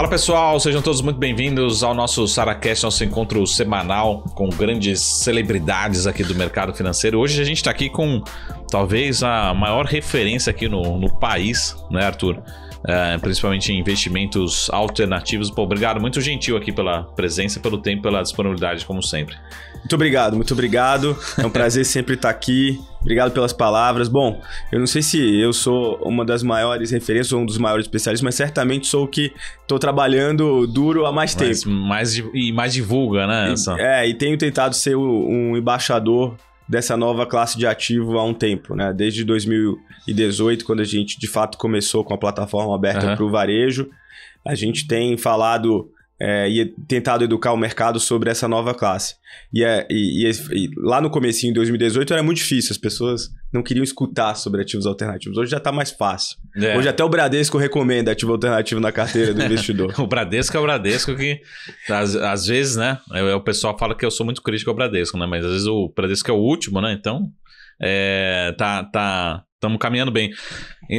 Fala pessoal, sejam todos muito bem-vindos ao nosso Saracast, nosso encontro semanal com grandes celebridades aqui do mercado financeiro. Hoje a gente está aqui com talvez a maior referência aqui no, no país, né, Arthur? é, principalmente em investimentos alternativos. Pô, obrigado, muito gentil aqui pela presença, pelo tempo, pela disponibilidade, como sempre. Muito obrigado, muito obrigado. É um prazer sempre estar aqui. Obrigado pelas palavras. Bom, eu não sei se eu sou uma das maiores referências ou um dos maiores especialistas, mas certamente sou o que estou trabalhando duro há mais tempo. Mais, e mais divulga, né? E, é, e tenho tentado ser um embaixador dessa nova classe de ativo há um tempo, né? Desde 2018, quando a gente de fato começou com a plataforma aberta uhum. para o varejo, a gente tem falado é, e tentado educar o mercado sobre essa nova classe. E, é, e, e, e, lá no comecinho de 2018 era muito difícil, as pessoas não queriam escutar sobre ativos alternativos. Hoje já está mais fácil. É. Hoje até o Bradesco recomenda ativo alternativo na carteira do investidor. o Bradesco é o Bradesco que, às, às vezes, né? Eu, é, é, o pessoal fala que eu sou muito crítico ao Bradesco, né? Mas às vezes o Bradesco é o último, né? Então, é, tá, tá Estamos caminhando bem.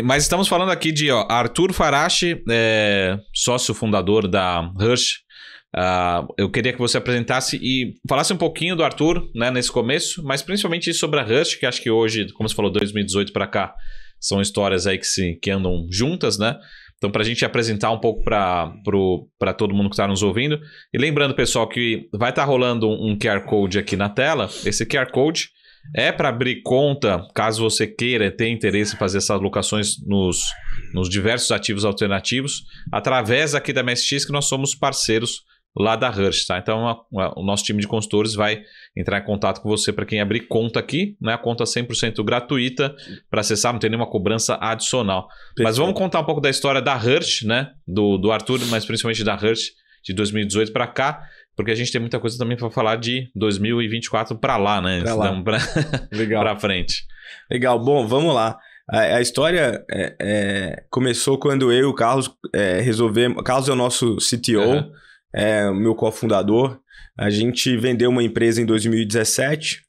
Mas estamos falando aqui de ó, Arthur Farache, é, sócio fundador da Rush. Uh, ah, eu queria que você apresentasse e falasse um pouquinho do Arthur né, nesse começo, mas principalmente sobre a Rush, que acho que hoje, como você falou, 2018 para cá, são histórias aí que, se, que andam juntas, né? Então, para a gente apresentar um pouco para todo mundo que está nos ouvindo. E lembrando, pessoal, que vai estar tá rolando um QR Code aqui na tela. Esse QR Code é para abrir conta, caso você queira ter interesse em fazer essas locações nos, nos diversos ativos alternativos, através aqui da MSX, que nós somos parceiros lá da Hirsch, tá? Então, a, a, o nosso time de consultores vai entrar em contato com você para quem abrir conta aqui, né? A conta 100% gratuita para acessar, não tem nenhuma cobrança adicional. Perfeito. Mas vamos contar um pouco da história da Hirsch, né? Do, do Arthur, mas principalmente da Hirsch de 2018 para cá porque a gente tem muita coisa também para falar de 2024 para lá, né? Pra lá. Pra... Legal. frente. Legal. Bom, vamos lá. A, a história é, é, começou quando eu e o Carlos é, resolvemos. Carlos é o nosso CTO, uhum. é o meu cofundador. A gente vendeu uma empresa em 2017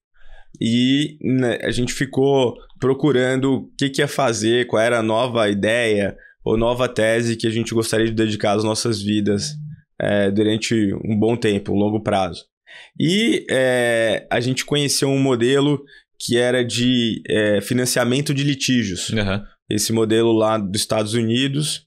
e né, a gente ficou procurando o que, que ia fazer, qual era a nova ideia ou nova tese que a gente gostaria de dedicar às nossas vidas é, durante um bom tempo, um longo prazo. E é, a gente conheceu um modelo que era de é, financiamento de litígios. Uhum. Esse modelo lá dos Estados Unidos.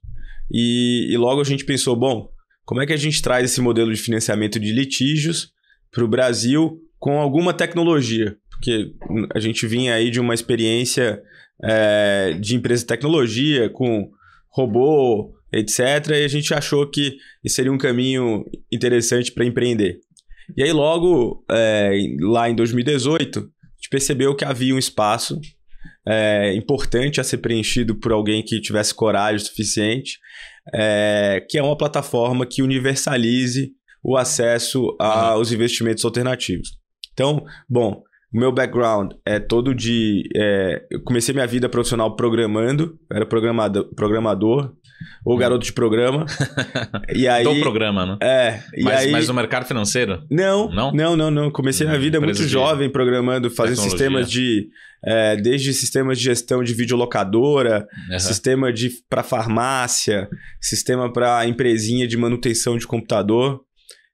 E, e, logo a gente pensou, bom, como é que a gente traz esse modelo de financiamento de litígios para o Brasil com alguma tecnologia? Porque a gente vinha aí de uma experiência é, de empresa de tecnologia com robô, etc. E a gente achou que seria um caminho interessante para empreender. E aí, logo é, lá em 2018, a gente percebeu que havia um espaço é, importante a ser preenchido por alguém que tivesse coragem suficiente, é, que é uma plataforma que universalize o acesso aos investimentos alternativos. Então, bom, o meu background é todo de. É, eu comecei minha vida profissional programando, era programador, programador ou hum. garoto de programa. e aí, Do programa, né? É. E mas, aí, mas no mercado financeiro? Não, não, não, não. não. Comecei a vida muito jovem programando, fazendo sistemas de. É, desde sistemas de gestão de videolocadora, uhum. sistema de para farmácia, sistema para empresinha de manutenção de computador.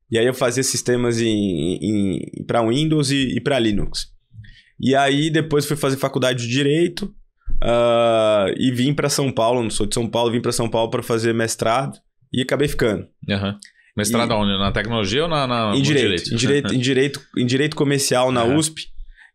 E aí eu fazia sistemas em, em para Windows e, e para Linux. E aí depois fui fazer faculdade de Direito Uh, e vim para São Paulo, não sou de São Paulo, vim para São Paulo para fazer mestrado e acabei ficando. Uhum. Mestrado e... onde? Na tecnologia ou na, na... Em, direito, direito? Em, direito, em, direito, em direito comercial na uhum. USP.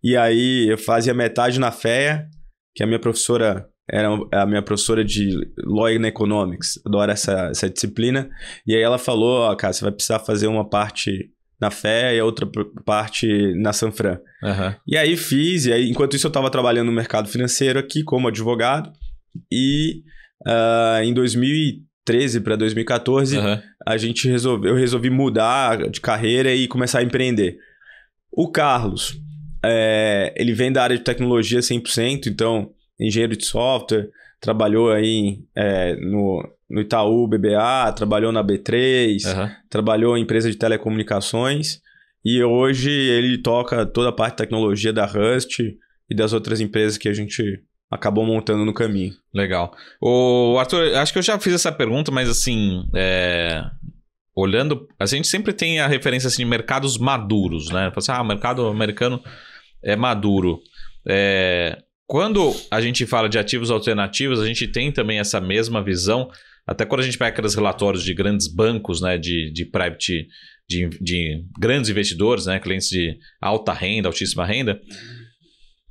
E aí eu fazia metade na FEA, que a minha professora era a minha professora de Law and Economics, Adora essa, essa disciplina. E aí ela falou, ó, oh, cara, você vai precisar fazer uma parte na fé e a outra parte na Sanfran. Uhum. E aí fiz, e aí, enquanto isso eu estava trabalhando no mercado financeiro aqui como advogado, e uh, em 2013 para 2014 uhum. a gente resolveu, eu resolvi mudar de carreira e começar a empreender. O Carlos, é, ele vem da área de tecnologia 100%, então engenheiro de software, trabalhou aí é, no, no Itaú BBA, trabalhou na B3, uhum. trabalhou em empresa de telecomunicações e hoje ele toca toda a parte de tecnologia da Rust e das outras empresas que a gente acabou montando no caminho. Legal. O Arthur, acho que eu já fiz essa pergunta, mas assim, é... olhando, a gente sempre tem a referência assim, de mercados maduros, né? Assim, ah, o mercado americano é maduro. É... Quando a gente fala de ativos alternativos, a gente tem também essa mesma visão, até quando a gente pega aqueles relatórios de grandes bancos, né, de, de private, de, de grandes investidores, né, clientes de alta renda, altíssima renda.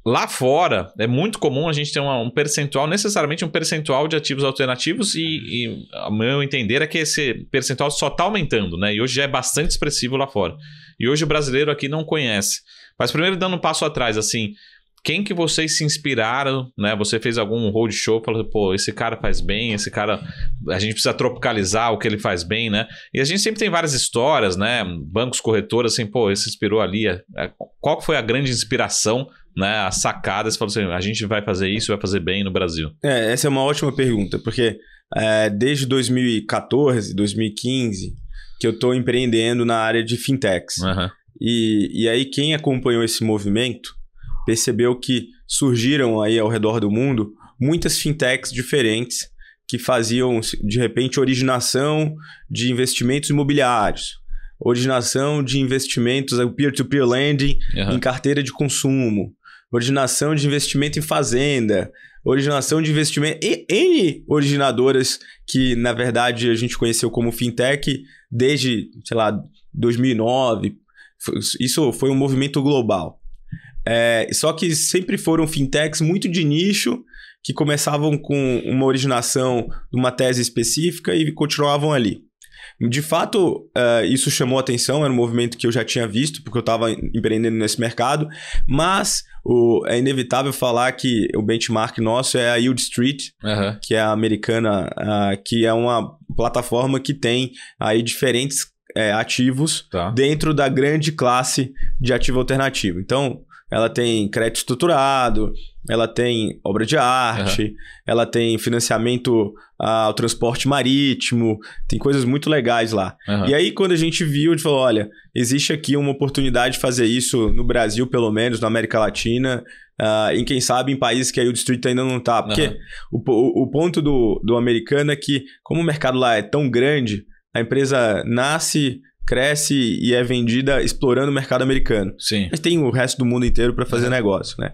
Lá fora, é muito comum a gente ter uma, um percentual, necessariamente um percentual de ativos alternativos, e, e a meu entender é que esse percentual só está aumentando, né? E hoje já é bastante expressivo lá fora. E hoje o brasileiro aqui não conhece. Mas primeiro dando um passo atrás, assim, quem que vocês se inspiraram, né? Você fez algum roadshow, falou, pô, esse cara faz bem, esse cara, a gente precisa tropicalizar o que ele faz bem, né? E a gente sempre tem várias histórias, né? Bancos, corretoras, assim, pô, esse inspirou ali. É, é, qual foi a grande inspiração, né? A sacada, você falou assim, a gente vai fazer isso, vai fazer bem no Brasil. É, essa é uma ótima pergunta, porque é, desde 2014, 2015, que eu estou empreendendo na área de fintechs. Uhum. E, e aí quem acompanhou esse movimento percebeu que surgiram aí ao redor do mundo muitas fintechs diferentes que faziam, de repente, originação de investimentos imobiliários, originação de investimentos, peer-to-peer -peer lending uhum. em carteira de consumo, originação de investimento em fazenda, originação de investimento, e originadoras que, na verdade, a gente conheceu como fintech desde, sei lá, 2009. Isso foi um movimento global. É, só que sempre foram fintechs muito de nicho, que começavam com uma originação de uma tese específica e continuavam ali. De fato, uh, isso chamou atenção, era um movimento que eu já tinha visto, porque eu estava empreendendo nesse mercado, mas o, é inevitável falar que o benchmark nosso é a Yield Street, uhum. que é a americana, uh, que é uma plataforma que tem aí diferentes é, ativos tá. dentro da grande classe de ativo alternativo. Então, ela tem crédito estruturado, ela tem obra de arte, uhum. ela tem financiamento ah, ao transporte marítimo, tem coisas muito legais lá. Uhum. E aí, quando a gente viu, a gente falou: olha, existe aqui uma oportunidade de fazer isso no Brasil, pelo menos, na América Latina, uh, ah, em quem sabe em países que aí o distrito ainda não está. Porque uhum. o, o, ponto do, do americano é que, como o mercado lá é tão grande, a empresa nasce cresce e é vendida explorando o mercado americano. Sim. Mas tem o resto do mundo inteiro para fazer é. negócio, né?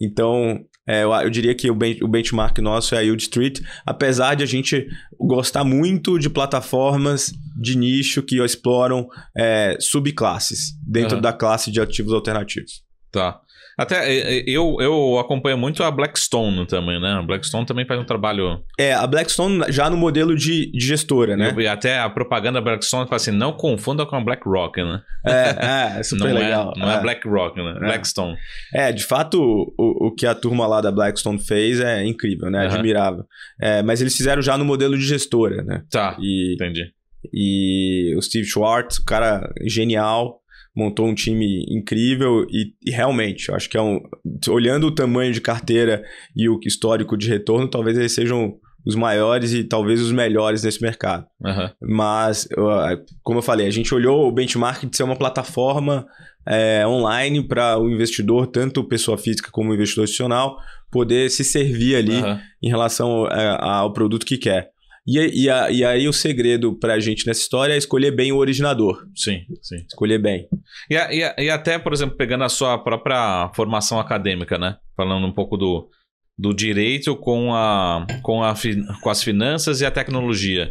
Então, é, eu, eu, diria que o, ben, o, benchmark nosso é a Yield Street, apesar de a gente gostar muito de plataformas de nicho que exploram é, subclasses dentro uhum. da classe de ativos alternativos. Tá. Até eu, eu acompanho muito a Blackstone também, né? A Blackstone também faz um trabalho. É, a Blackstone já no modelo de, de gestora, né? E até a propaganda da Blackstone fala assim: não confunda com a BlackRock, né? É, é, é super não é, legal. É, não é, é BlackRock, né? É. Blackstone. É, de fato, o, o que a turma lá da Blackstone fez é incrível, né? Admirável. Uhum. mas eles fizeram já no modelo de gestora, né? Tá. E, entendi. E o Steve Schwartz, o cara genial montou um time incrível e, e realmente, acho que é um. Olhando o tamanho de carteira e o histórico de retorno, talvez eles sejam os maiores e talvez os melhores nesse mercado. Uhum. Mas, como eu falei, a gente olhou o benchmark de ser uma plataforma é, online para o investidor, tanto pessoa física como investidor institucional, poder se servir ali uhum. em relação é, ao produto que quer. E, e, a, e, aí o segredo pra gente nessa história é escolher bem o originador. Sim, sim. Escolher bem. E, a, e, a, e, até, por exemplo, pegando a sua própria formação acadêmica, né? Falando um pouco do, do direito com, a, com, a, com as finanças e a tecnologia.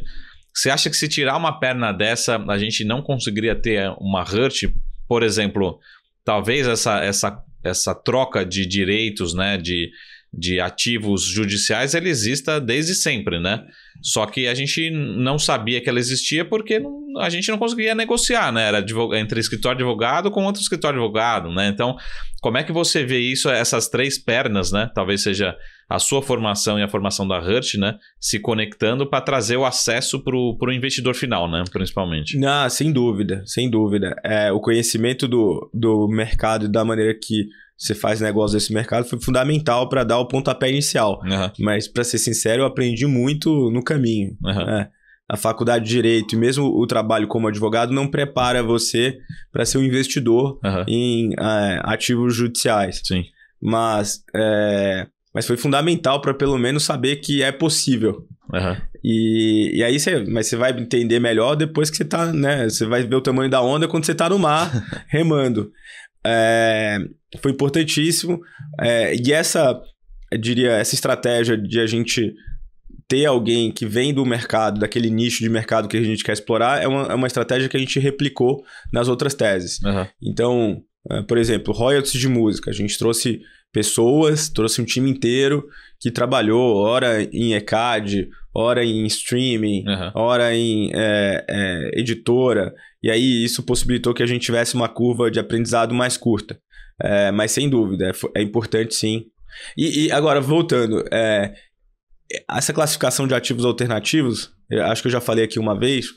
Você acha que se tirar uma perna dessa, a gente não conseguiria ter uma Hurt, por exemplo, talvez essa, essa, essa troca de direitos, né? De, de ativos judiciais, ela exista desde sempre, né? Só que a gente não sabia que ela existia porque não, a gente não conseguia negociar, né? Era entre escritório de advogado com outro escritório de advogado, né? Então, como é que você vê isso, essas três pernas, né? Talvez seja a sua formação e a formação da Hurt, né? Se conectando para trazer o acesso para o investidor final, né? Principalmente. Não, sem dúvida, sem dúvida. É, o conhecimento do, do mercado e da maneira que você faz negócio desse mercado, foi fundamental para dar o pontapé inicial. Uhum. Mas, para ser sincero, eu aprendi muito no caminho. Uhum. A faculdade de direito e mesmo o trabalho como advogado não prepara você para ser um investidor uhum. em é, ativos judiciais. Sim. Mas, é, mas foi fundamental para pelo menos saber que é possível. E, e aí você, mas você vai entender melhor depois que você tá, né? Você vai ver o tamanho da onda quando você tá no mar remando é, foi importantíssimo. É, e essa, diria, essa estratégia de a gente ter alguém que vem do mercado, daquele nicho de mercado que a gente quer explorar, é uma, é uma estratégia que a gente replicou nas outras teses. Uhum. Então, é, por exemplo, royalties de música. A gente trouxe pessoas, trouxe um time inteiro que trabalhou, ora em ECAD, ora em streaming, uhum. ora em é, é, editora. E aí isso possibilitou que a gente tivesse uma curva de aprendizado mais curta. É, mas sem dúvida, é, é importante sim. E, e agora, voltando, é, essa classificação de ativos alternativos, acho que eu já falei aqui uma vez,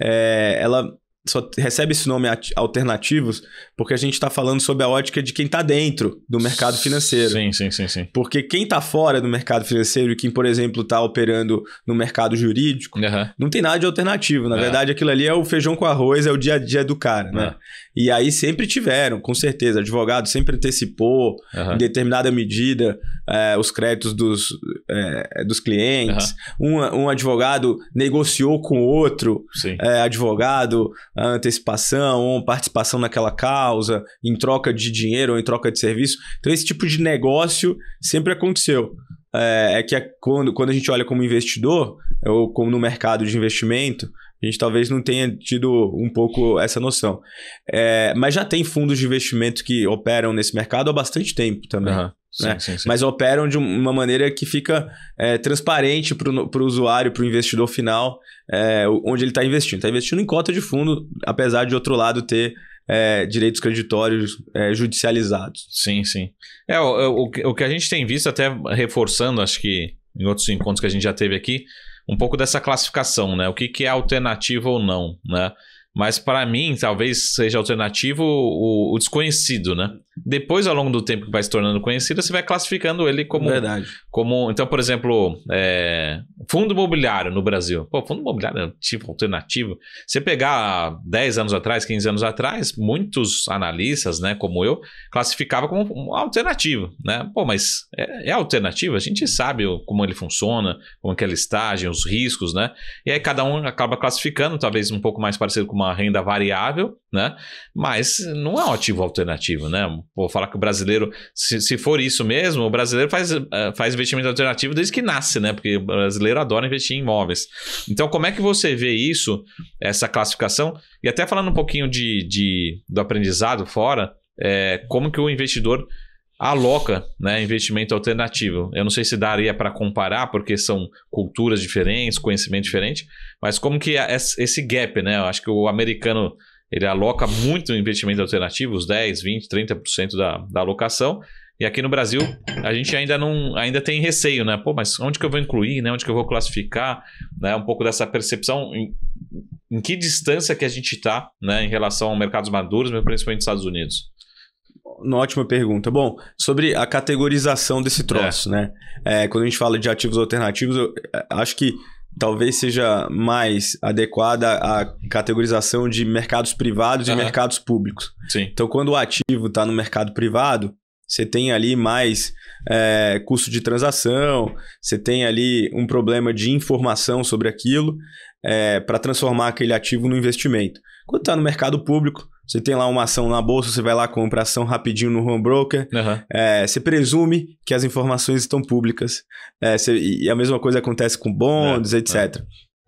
é, ela só recebe esse nome alternativos porque a gente está falando sobre a ótica de quem está dentro do mercado financeiro. Sim, sim, sim, sim. Porque quem está fora do mercado financeiro e quem, por exemplo, está operando no mercado jurídico, uhum. não tem nada de alternativo. Na é. verdade, aquilo ali é o feijão com arroz, é o dia a dia do cara, né? É. E aí sempre tiveram, com certeza. Advogado sempre antecipou, em determinada medida, é, os créditos dos, é, dos clientes. Um, um, advogado negociou com outro é, advogado antecipação, ou participação naquela causa, em troca de dinheiro ou em troca de serviço. Então, esse tipo de negócio sempre aconteceu. É, é que é quando, quando a gente olha como investidor, ou como no mercado de investimento, a gente talvez não tenha tido um pouco essa noção. É, mas já tem fundos de investimento que operam nesse mercado há bastante tempo também. Uhum. Sim, né? sim, sim. Mas operam de uma maneira que fica é, transparente para o usuário, para o investidor final, é, onde ele está investindo. Está investindo em cota de fundo, apesar de outro lado ter é, direitos creditórios é, judicializados. Sim, sim. É, o, é, o, o, que a gente tem visto, até reforçando, acho que em outros encontros que a gente já teve aqui, um pouco dessa classificação, né? O que, que é alternativo ou não, né? Mas para mim, talvez seja alternativo o, o desconhecido, né? Depois, ao longo do tempo que vai se tornando conhecido, você vai classificando ele como. Verdade. Como, então, por exemplo, é, fundo imobiliário no Brasil. Pô, fundo imobiliário é um tipo alternativo. Você pegar 10 anos atrás, 15 anos atrás, muitos analistas, né, como eu, classificava como alternativo né? Pô, mas é, é A gente sabe como ele funciona, como que é a listagem, os riscos, né? E aí cada um acaba classificando, talvez um pouco mais parecido com uma renda variável, né? Mas não é um ativo alternativo, né? vou falar que o brasileiro, se, se for isso mesmo, o brasileiro faz, eh, faz investimento alternativo desde que nasce, né? Porque o brasileiro adora investir em imóveis. Então, como é que você vê isso, essa classificação? E até falando um pouquinho de, de do aprendizado fora, é, como que o investidor aloca né, investimento alternativo. Eu não sei se daria para comparar, porque são culturas diferentes, conhecimento diferente, mas como que é esse gap, né? Eu acho que o americano ele aloca muito em investimentos alternativos, 10, 20, 30% da, da alocação. E aqui no Brasil, a gente ainda não ainda tem receio, né? Pô, mas onde que eu vou incluir, né? Onde que eu vou classificar, né? Um pouco dessa percepção em, em que distância que a gente está, né, em relação a mercados maduros, principalmente nos Estados Unidos. Uma ótima pergunta. Bom, sobre a categorização desse é. troço, é. né? É, quando a gente fala de ativos alternativos, eu é, acho que talvez seja mais adequada a categorização de mercados privados uhum. e mercados públicos. Sim. Então, quando o ativo está no mercado privado, você tem ali mais é, custo de transação, você tem ali um problema de informação sobre aquilo, é, para transformar aquele ativo no investimento. Quando está no mercado público, você tem lá uma ação na bolsa, você vai lá, compra a ação rapidinho no home broker. Uhum. É, você presume que as informações estão públicas. É, você, e a mesma coisa acontece com bonds, é, etc.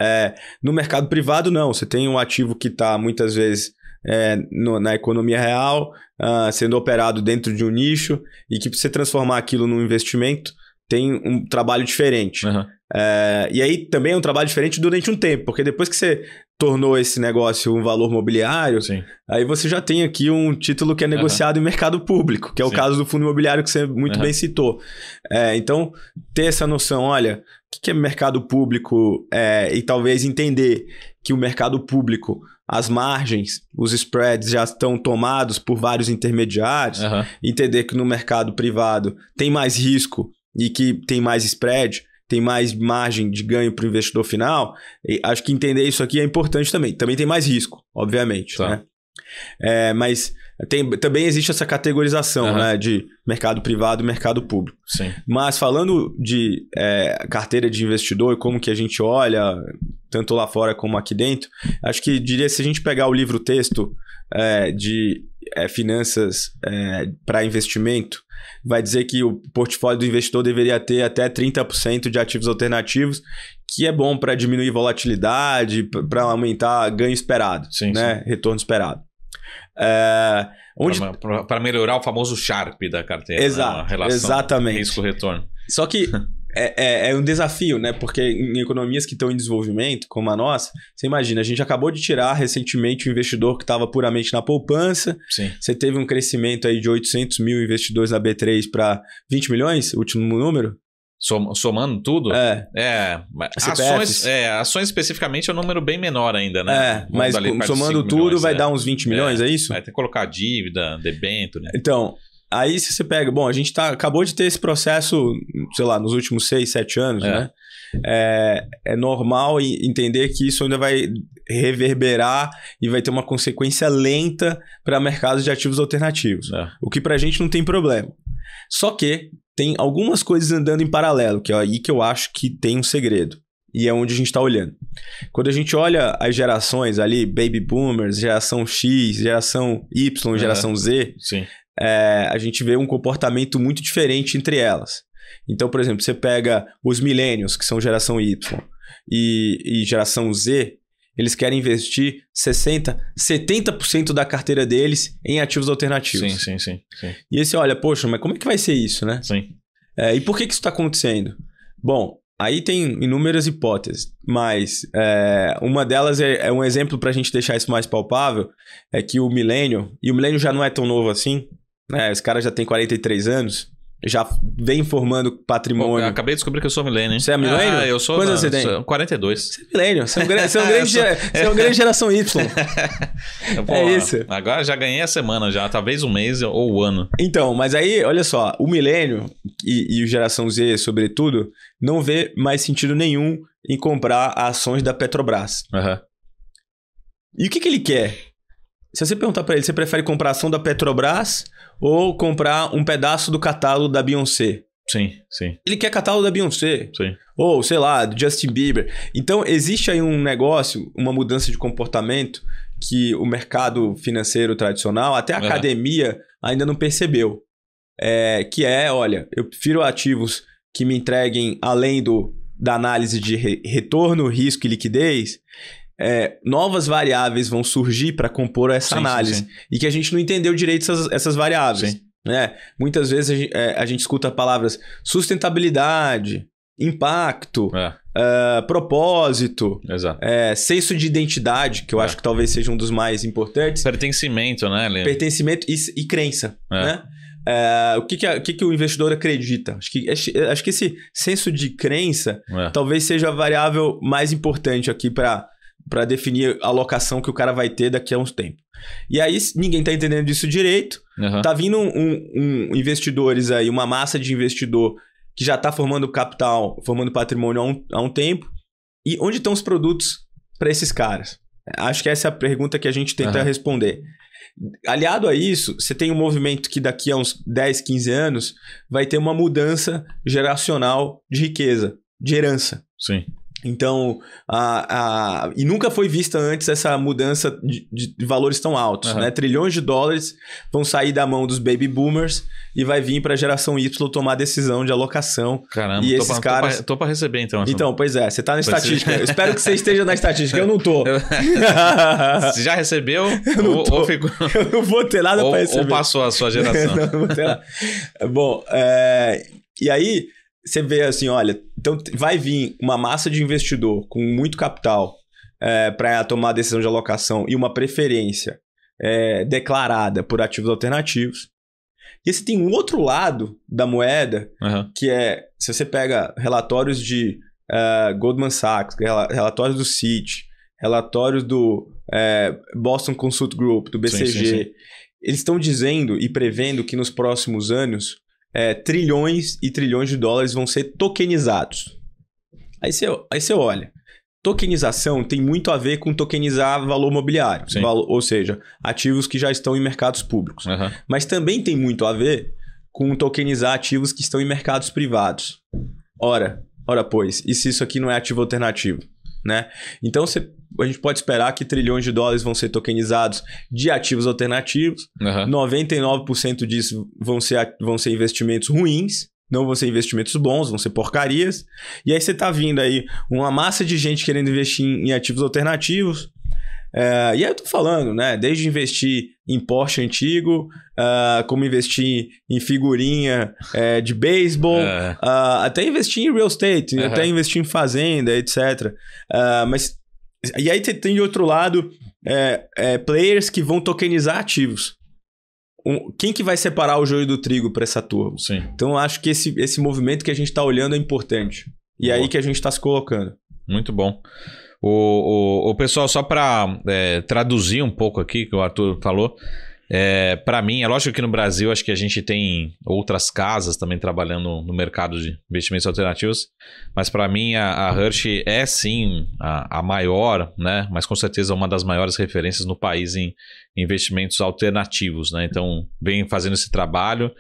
É. É, no mercado privado, não. Você tem um ativo que está muitas vezes é, no, na economia real, uh, sendo operado dentro de um nicho, e que para você transformar aquilo num investimento, tem um trabalho diferente. Uhum. É, e aí também é um trabalho diferente durante um tempo, porque depois que você tornou esse negócio um valor mobiliário, Sim. aí você já tem aqui um título que é negociado uhum. em mercado público, que é Sim. o caso do fundo imobiliário que você muito uhum. bem citou. É, então, ter essa noção, olha, o que é mercado público é, e talvez entender que o mercado público, as margens, os spreads já estão tomados por vários intermediários, uhum. entender que no mercado privado tem mais risco e que tem mais spread, tem mais margem de ganho para o investidor final, acho que entender isso aqui é importante também. Também tem mais risco, obviamente. Tá. Né? É, mas tem, também existe essa categorização uhum. né, de mercado privado e mercado público. Sim. Mas falando de é, carteira de investidor e como que a gente olha, tanto lá fora como aqui dentro, acho que diria se a gente pegar o livro-texto é, de é, finanças é, para investimento, vai dizer que o portfólio do investidor deveria ter até 30% de ativos alternativos, que é bom para diminuir volatilidade, para aumentar ganho esperado, sim, né? Sim. retorno esperado. É, onde... Para melhorar o famoso Sharp da carteira, né? Exato, né? relação exatamente. risco-retorno. Só que É, é, é, um desafio, né? Porque em economias que estão em desenvolvimento, como a nossa, você imagina, a gente acabou de tirar recentemente o investidor que estava puramente na poupança. Sim. Você teve um crescimento aí de 800 mil investidores na B3 para 20 milhões, último número? Som, somando tudo? É. é ações, é, ações especificamente é um número bem menor ainda, né? É, mas somando tudo milhões, vai é. dar uns 20 milhões, é, é isso? Vai ter que colocar dívida, debento, Né? Então, Aí se você pega, bom, a gente tá, acabou de ter esse processo, sei lá, nos últimos seis, sete anos, é. né? É, é normal entender que isso ainda vai reverberar e vai ter uma consequência lenta para mercados de ativos alternativos. É. O que para a gente não tem problema. Só que tem algumas coisas andando em paralelo, que é aí que eu acho que tem um segredo. E é onde a gente está olhando. Quando a gente olha as gerações ali, baby boomers, geração X, geração Y, é. geração é, Z, sim é, a gente vê um comportamento muito diferente entre elas. Então, por exemplo, você pega os millennials, que são geração Y, e, e geração Z, eles querem investir 60%, 70% da carteira deles em ativos alternativos. Sim, sim, sim, sim. E esse, você olha, poxa, mas como é que vai ser isso, né? Sim. É, e por que, que isso está acontecendo? Bom, aí tem inúmeras hipóteses, mas é, uma delas é, é um exemplo para a gente deixar isso mais palpável, é que o milênio, e o milênio já não é tão novo assim, né os caras já têm 43 anos, já vem formando patrimônio. Pô, eu acabei de descobrir que eu sou milênio. Você é milênio? Ah, eu sou. Quantos você tem? 42. Você é milênio. Você é, um é grande, você, é um grande sou... você é uma grande geração Y. Pô, é isso. Agora já ganhei a semana já, talvez um mês ou o um ano. Então, mas aí, olha só, o milênio e, e o geração Z, sobretudo, não vê mais sentido nenhum em comprar ações da Petrobras. Uhum. E o que, que ele quer? Se você perguntar para ele, você prefere comprar ação da Petrobras ou comprar um pedaço do catálogo da Beyoncé. Sim, sim. Ele quer catálogo da Beyoncé. Sim. Ou, sei lá, do Justin Bieber. Então, existe aí um negócio, uma mudança de comportamento que o mercado financeiro tradicional, até a é. academia, ainda não percebeu. É, que é, olha, eu prefiro ativos que me entreguem além do, da análise de re retorno, risco e liquidez é, novas variáveis vão surgir para compor essa sim, análise. Sim, sim. E que a gente não entendeu direito essas, essas variáveis. Né? Muitas vezes a gente, é, a gente, escuta palavras sustentabilidade, impacto, é. Ah, propósito, é, senso de identidade, que eu é. acho que talvez seja um dos mais importantes. Pertencimento, né, Lê? Pertencimento e, e crença. É. Né? o que que, a, que, que, o investidor acredita? Acho que, acho que esse senso de crença é. talvez seja a variável mais importante aqui para para definir a locação que o cara vai ter daqui a uns tempos. E aí ninguém está entendendo disso direito. Uhum. Tá vindo um, um, um, investidores aí, uma massa de investidor que já está formando capital, formando patrimônio há um, há um tempo. E onde estão os produtos para esses caras? Acho que essa é a pergunta que a gente tenta uhum. responder. Aliado a isso, você tem um movimento que daqui a uns 10, 15 anos vai ter uma mudança geracional de riqueza, de herança. Sim. Então, a, a, e nunca foi vista antes essa mudança de, de valores tão altos, uhum. né? Trilhões de dólares vão sair da mão dos baby boomers e vai vir para a geração Y tomar decisão de alocação. Caramba, e esses pra, caras... tô para receber então. Essa... Então, pois é, você está na pois é. estatística. Você... espero que você esteja na estatística, eu não tô. você já recebeu? Eu não ou, ou ficou... Eu não vou ter nada para receber. Ou passou a sua geração. não, não vou ter nada. Bom, é... e aí você vê assim, olha então, vai vir uma massa de investidor com muito capital é, eh, para tomar a decisão de alocação e uma preferência é, declarada por ativos alternativos. E esse tem um outro lado da moeda, uhum. que é se você pega relatórios de uh, Goldman Sachs, rel relatórios do Citi, relatórios do uh, Boston Consult Group, do BCG, sim, sim, sim. eles estão dizendo e prevendo que nos próximos anos é, trilhões e trilhões de dólares vão ser tokenizados. Aí você, aí você olha. Tokenização tem muito a ver com tokenizar valor mobiliário, valor, ou seja, ativos que já estão em mercados públicos. Uhum. Mas também tem muito a ver com tokenizar ativos que estão em mercados privados. Ora, ora pois, e se isso aqui não é ativo alternativo? né? Então você, a gente pode esperar que trilhões de dólares vão ser tokenizados de ativos alternativos. Uhum. 99% disso vão ser, vão ser investimentos ruins, não vão ser investimentos bons, vão ser porcarias. E aí você está vindo aí uma massa de gente querendo investir em, em ativos alternativos, é, e aí eu tô falando, né? Desde investir em Porsche antigo, uh, como investir em figurinha uh, de beisebol, uh, até investir em real estate, até investir em fazenda, etc. mas e aí tem de outro lado players que vão tokenizar ativos. Um, quem que vai separar o joio do trigo para essa turma? Sim. Então acho que esse, esse movimento que a gente está olhando é importante. E aí que a gente está se colocando. Muito bom. O, o, o pessoal, só para é, traduzir um pouco aqui que o Arthur falou, é, para mim, é lógico que no Brasil acho que a gente tem outras casas também trabalhando no mercado de investimentos alternativos, mas para mim a, a Hershey é sim a, a, maior, né? Mas com certeza uma das maiores referências no país em investimentos alternativos, né? Então vem fazendo esse trabalho.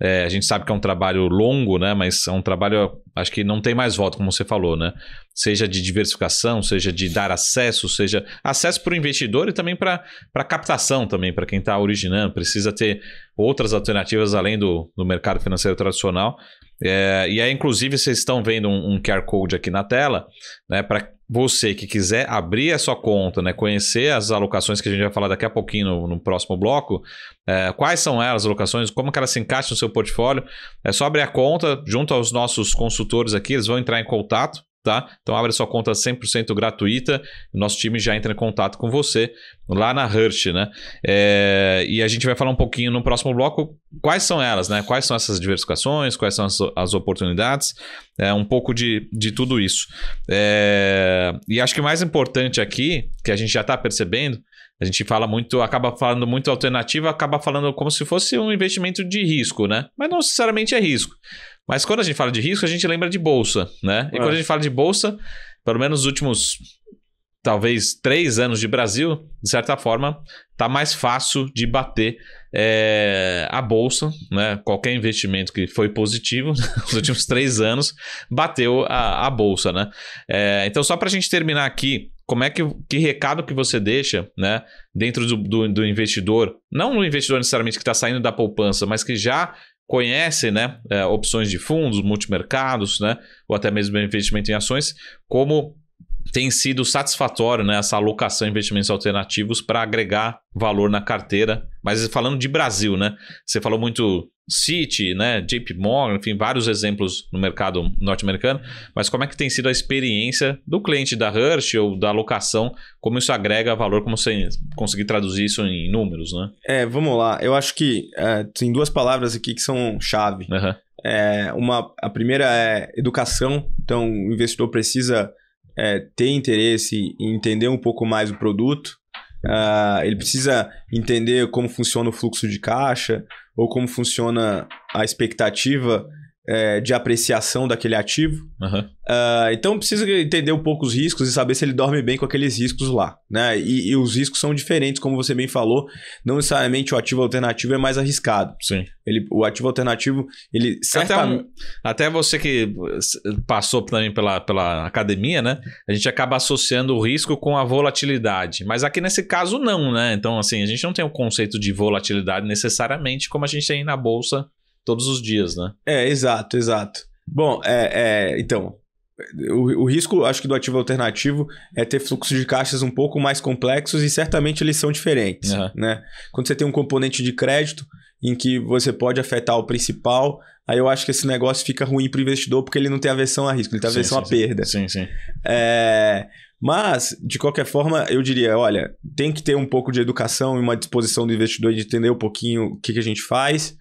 É, a gente sabe que é um trabalho longo, né? Mas é um trabalho, acho que não tem mais volta, como você falou, né? Seja de diversificação, seja de dar acesso, seja acesso para o investidor e também para captação também, para quem está originando. Precisa ter outras alternativas além do, do mercado financeiro tradicional é, e aí, inclusive, vocês estão vendo um, um QR Code aqui na tela, né? Para você que quiser abrir a sua conta, né, conhecer as alocações que a gente vai falar daqui a pouquinho no, no próximo bloco, é, quais são elas, as alocações, como que elas se encaixam no seu portfólio, é só abrir a conta junto aos nossos consultores aqui, eles vão entrar em contato tá? Então abre sua conta 100% gratuita, nosso time já entra em contato com você lá na Hirsch, né? É, e a gente vai falar um pouquinho no próximo bloco quais são elas, né? Quais são essas diversificações, quais são as, as oportunidades, é, um pouco de, de tudo isso. É, e acho que o mais importante aqui, que a gente já está percebendo, a gente fala muito, acaba falando muito alternativa, acaba falando como se fosse um investimento de risco, né? Mas não necessariamente é risco. Mas quando a gente fala de risco, a gente lembra de bolsa, né? E é. quando a é. gente fala de bolsa, pelo menos nos últimos talvez três anos de Brasil, de certa forma, tá mais fácil de bater é, a bolsa, né? Qualquer investimento que foi positivo nos últimos três anos bateu a, a bolsa, né? É, então só para a gente terminar aqui, como é que que recado que você deixa, né? Dentro do, do, do investidor, não no investidor necessariamente que está saindo da poupança, mas que já conhece né, é, opções de fundos, multimercados, né, ou até mesmo investimento em ações, como tem sido satisfatório né, essa alocação em investimentos alternativos para agregar valor na carteira. Mas falando de Brasil, né? Você falou muito City, né, JP Morgan, enfim, vários exemplos no mercado norte-americano, mas como é que tem sido a experiência do cliente da Hersh ou da locação, como isso agrega valor, como você conseguir traduzir isso em números, né? É, vamos lá, eu acho que é, tem duas palavras aqui que são chave. Uhum. É, uma, a primeira é educação, então o investidor precisa é, ter interesse em entender um pouco mais o produto, uh, ele precisa entender como funciona o fluxo de caixa, ou como funciona a expectativa é, de apreciação daquele ativo. Uhum. Uh, então precisa entender um pouco os riscos e saber se ele dorme bem com aqueles riscos lá. Né? E, e, os riscos são diferentes, como você bem falou. Não necessariamente o ativo alternativo é mais arriscado. Sim. Ele, o ativo alternativo, ele certamente... até, até, você que passou também pela, pela academia, né? A gente acaba associando o risco com a volatilidade. Mas aqui nesse caso, não, né? Então, assim, a gente não tem o um conceito de volatilidade necessariamente como a gente tem na Bolsa todos os dias, né? É, exato, exato. Bom, é, é então, o, o, risco, acho que, do ativo alternativo é ter fluxos de caixas um pouco mais complexos e certamente eles são diferentes. Uhum. Né? Quando você tem um componente de crédito em que você pode afetar o principal, aí eu acho que esse negócio fica ruim para o investidor porque ele não tem aversão a risco, ele tem aversão sim, sim, a perda. Sim, sim. É, mas, de qualquer forma, eu diria: olha, tem que ter um pouco de educação e uma disposição do investidor de entender um pouquinho o que, que a gente faz.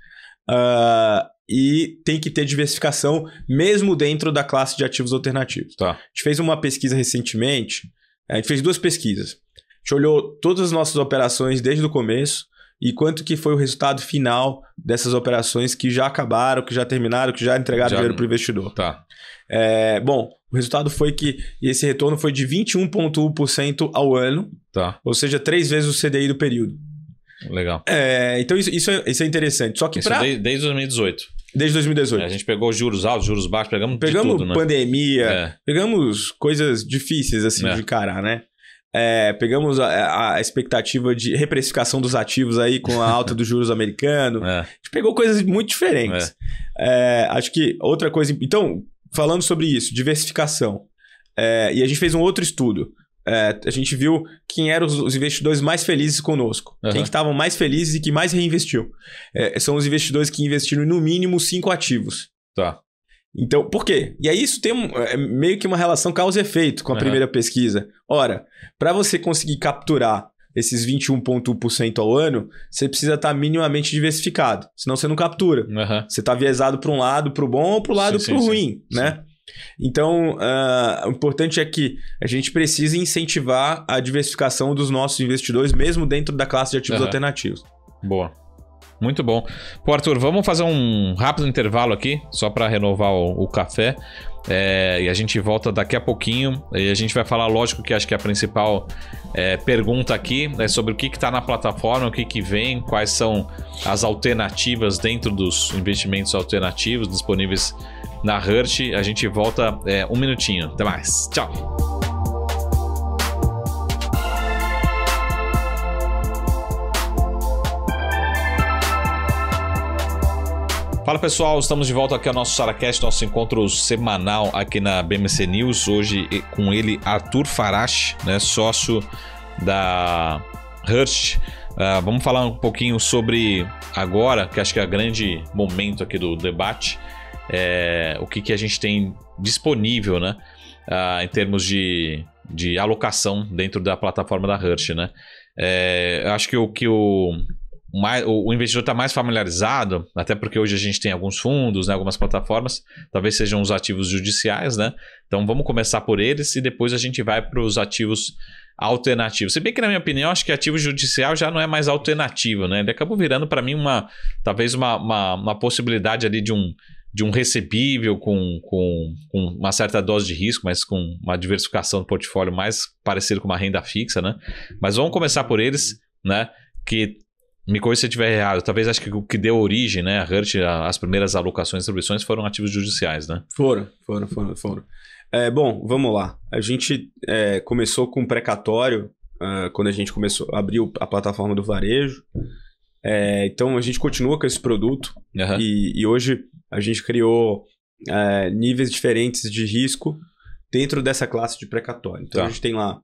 Uh, e tem que ter diversificação mesmo dentro da classe de ativos alternativos. Tá. A gente fez uma pesquisa recentemente, a gente fez duas pesquisas. A gente olhou todas as nossas operações desde o começo e quanto que foi o resultado final dessas operações que já acabaram, que já terminaram, que já entregaram já... dinheiro para o investidor. Tá. É, bom, o resultado foi que esse retorno foi de 21,1% ao ano, tá. ou seja, três vezes o CDI do período. Legal. É, então isso, isso, é, isso é interessante. Só que isso pra... desde, desde 2018. Desde 2018. É, a gente pegou juros altos, juros baixos, pegamos, pegamos tudo, né? pandemia, é. pegamos coisas difíceis assim é. de encarar, né? É, pegamos a, a, expectativa de reprecificação dos ativos aí com a alta dos juros americano. É. A gente pegou coisas muito diferentes. acho que outra coisa. Então, falando sobre isso, diversificação. e a gente fez um outro estudo é, a gente viu quem eram os, investidores mais felizes conosco. Uhum. Quem que estavam mais felizes e que mais reinvestiu. É, são os investidores que investiram no mínimo cinco ativos. Tá. Então, por quê? E aí isso tem um, é, é meio que uma relação causa e efeito com a uhum. primeira pesquisa. Ora, para você conseguir capturar esses 21,1% ao ano, você precisa estar tá minimamente diversificado. Senão você não captura. Uhum. Você está viesado para um lado, para o bom ou para o lado, para o ruim, sim, né? Sim. Então, uh, o importante é que a gente precisa incentivar a diversificação dos nossos investidores, mesmo dentro da classe de ativos uhum. alternativos. Boa. Muito bom. Pô, Arthur, vamos fazer um rápido intervalo aqui, só para renovar o, o café. É, e a gente volta daqui a pouquinho. E a gente vai falar, lógico, que acho que a principal é, pergunta aqui é sobre o que está na plataforma, o que, que vem, quais são as alternativas dentro dos investimentos alternativos disponíveis na Hurst A gente volta é, um minutinho. Até mais. Tchau. Fala pessoal, estamos de volta aqui ao nosso Saracast, nosso encontro semanal aqui na BMC News. Hoje com ele, Arthur Farache, né, sócio da Hurst. Uh, ah, vamos falar um pouquinho sobre agora, que acho que é o grande momento aqui do debate, é, o que, que a gente tem disponível, né? Ah, em termos de, de alocação dentro da plataforma da Hirsch, né? É, acho que o que o, o, o investidor está mais familiarizado, até porque hoje a gente tem alguns fundos, né, algumas plataformas, talvez sejam os ativos judiciais, né? Então vamos começar por eles e depois a gente vai para os ativos alternativos. Se bem que, na minha opinião, acho que ativo judicial já não é mais alternativo, né? Ele acabou virando para mim uma, talvez uma, uma, uma possibilidade ali de um de um recebível com, com, com, uma certa dose de risco, mas com uma diversificação do portfólio mais parecido com uma renda fixa, né? Mas vamos começar por eles, né? Que me corrija se eu estiver errado, talvez acho que o que deu origem, né, a Hurt, as primeiras alocações e distribuições foram ativos judiciais, né? Foram, foram, foram, foram. É, bom, vamos lá. A gente é, começou com um precatório uh, quando a gente começou, abriu a plataforma do varejo. É, então a gente continua com esse produto uhum. e, e, hoje a gente criou é, níveis diferentes de risco dentro dessa classe de precatório. Então tá. a gente tem lá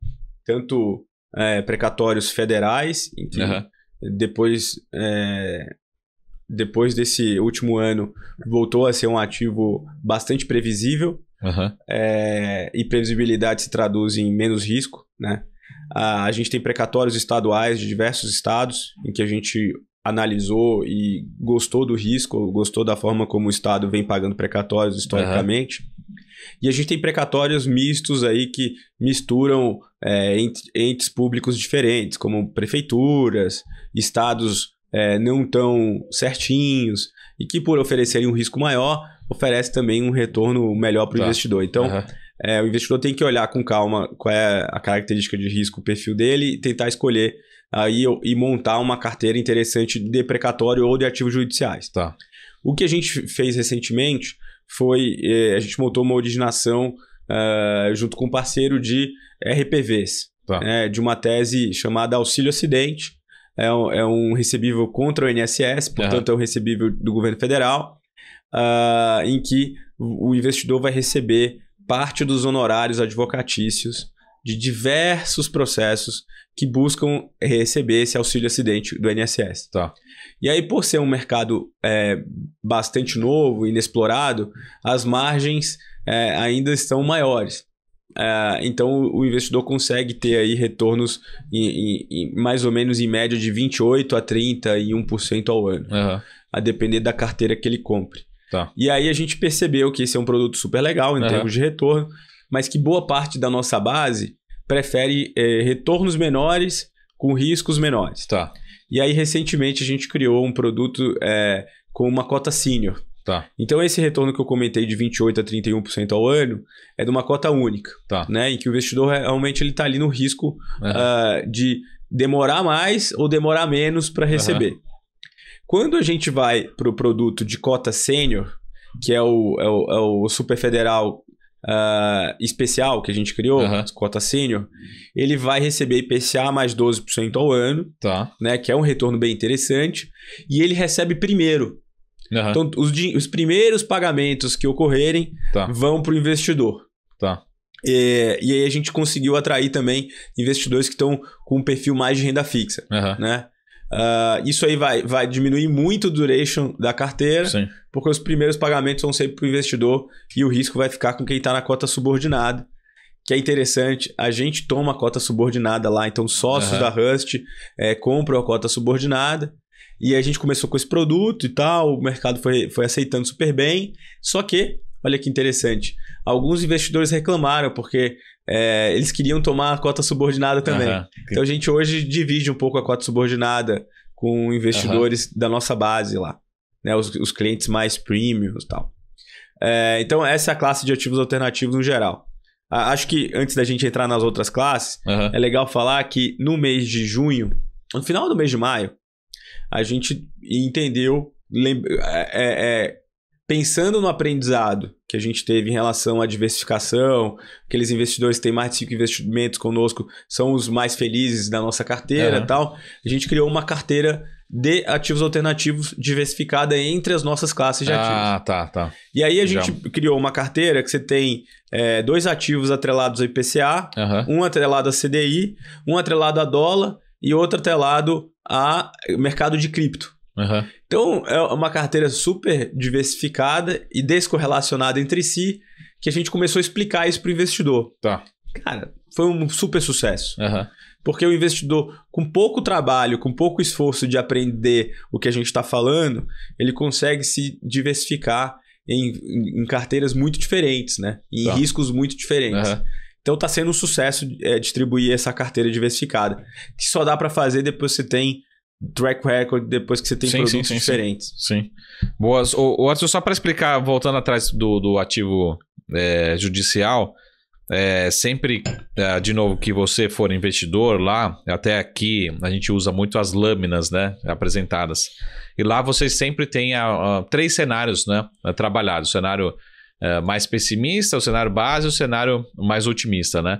tanto é, precatórios federais, em que uhum. depois, é, depois desse último ano voltou a ser um ativo bastante previsível. Uhum. É, e previsibilidade se traduz em menos risco, né? A, a gente tem precatórios estaduais de diversos estados, em que a gente analisou e gostou do risco, gostou da forma como o Estado vem pagando precatórios historicamente. Uhum. E a gente tem precatórios mistos aí que misturam é, entes públicos diferentes, como prefeituras, estados é, não tão certinhos, e que por oferecerem um risco maior, oferece também um retorno melhor para o tá. investidor. Então, uhum. é, o investidor tem que olhar com calma qual é a característica de risco, o perfil dele, e tentar escolher aí, e montar uma carteira interessante de precatório ou de ativos judiciais. Tá. O que a gente fez recentemente foi eh, a gente montou uma originação uh, junto com um parceiro de RPVs, tá. né, de uma tese chamada Auxílio Acidente. É um, é um recebível contra o INSS, portanto uhum. é um recebível do governo federal, uh, em que o investidor vai receber parte dos honorários advocatícios de diversos processos que buscam receber esse auxílio acidente do INSS. Tá. E aí, por ser um mercado é, bastante novo, inexplorado, as margens é, ainda estão maiores. É, então, o investidor consegue ter aí retornos em, em, em, mais ou menos em média de 28% a 31% ao ano, uhum. a depender da carteira que ele compre. Tá. E aí a gente percebeu que esse é um produto super legal em uhum. termos de retorno mas que boa parte da nossa base prefere é, retornos menores com riscos menores. Tá. E aí, recentemente, a gente criou um produto é, com uma cota sênior. Tá. Então, esse retorno que eu comentei de 28% a 31% ao ano é de uma cota única, tá. né? em que o investidor realmente está ali no risco uhum. uh, de demorar mais ou demorar menos para receber. Uhum. Quando a gente vai para o produto de cota sênior, que é o, é o, é o Super Federal uh, especial que a gente criou, uhum. cota sênior, ele vai receber IPCA mais 12% ao ano, tá. né, que é um retorno bem interessante, e ele recebe primeiro. Uhum. Então, os, os, primeiros pagamentos que ocorrerem tá. vão para o investidor. Tá. E, é, e, aí a gente conseguiu atrair também investidores que estão com um perfil mais de renda fixa, uhum. né? Uh, isso aí vai, vai diminuir muito o duration da carteira, Sim. porque os primeiros pagamentos vão sempre para o investidor e o risco vai ficar com quem está na cota subordinada. Que é interessante, a gente toma a cota subordinada lá, então sócios uhum. da Rust é, compram a cota subordinada. E a gente começou com esse produto e tal, o mercado foi, foi aceitando super bem. Só que, olha que interessante, alguns investidores reclamaram porque é, eles queriam tomar a cota subordinada também. Uhum. Então a gente hoje divide um pouco a cota subordinada com investidores uhum. da nossa base lá. Né? Os, os clientes mais premiums e tal. É, então, essa é a classe de ativos alternativos no geral. Acho que antes da gente entrar nas outras classes, uhum. é legal falar que no mês de junho, no final do mês de maio, a gente entendeu é, é, é pensando no aprendizado que a gente teve em relação à diversificação, aqueles investidores que têm mais de cinco investimentos conosco são os mais felizes da nossa carteira e tal, a gente criou uma carteira de ativos alternativos diversificada entre as nossas classes de ah, ativos. Ah, tá, tá. E aí a Já. gente criou uma carteira que você tem é, dois ativos atrelados ao IPCA, uhum. um atrelado a CDI, um atrelado a dólar e outro atrelado a mercado de cripto. Uhum. Então, é uma carteira super diversificada e descorrelacionada entre si, que a gente começou a explicar isso para o investidor. Tá. Cara, foi um super sucesso. Uhum. Porque o investidor, com pouco trabalho, com pouco esforço de aprender o que a gente está falando, ele consegue se diversificar em, em, carteiras muito diferentes, né? E tá. em riscos muito diferentes. Uhum. Então está sendo um sucesso é, distribuir essa carteira diversificada, que só dá para fazer depois que você tem track record depois que você tem sim, produtos sim, sim, diferentes. Sim. Boas. O, o só para explicar, voltando atrás do, do ativo é, judicial, é, sempre, é, de novo, que você for investidor lá, até aqui a gente usa muito as lâminas, né, apresentadas. E lá vocês sempre têm a, ah, a, ah, três cenários, né, trabalhados. O cenário é, mais pessimista, o cenário base, o cenário mais otimista, né?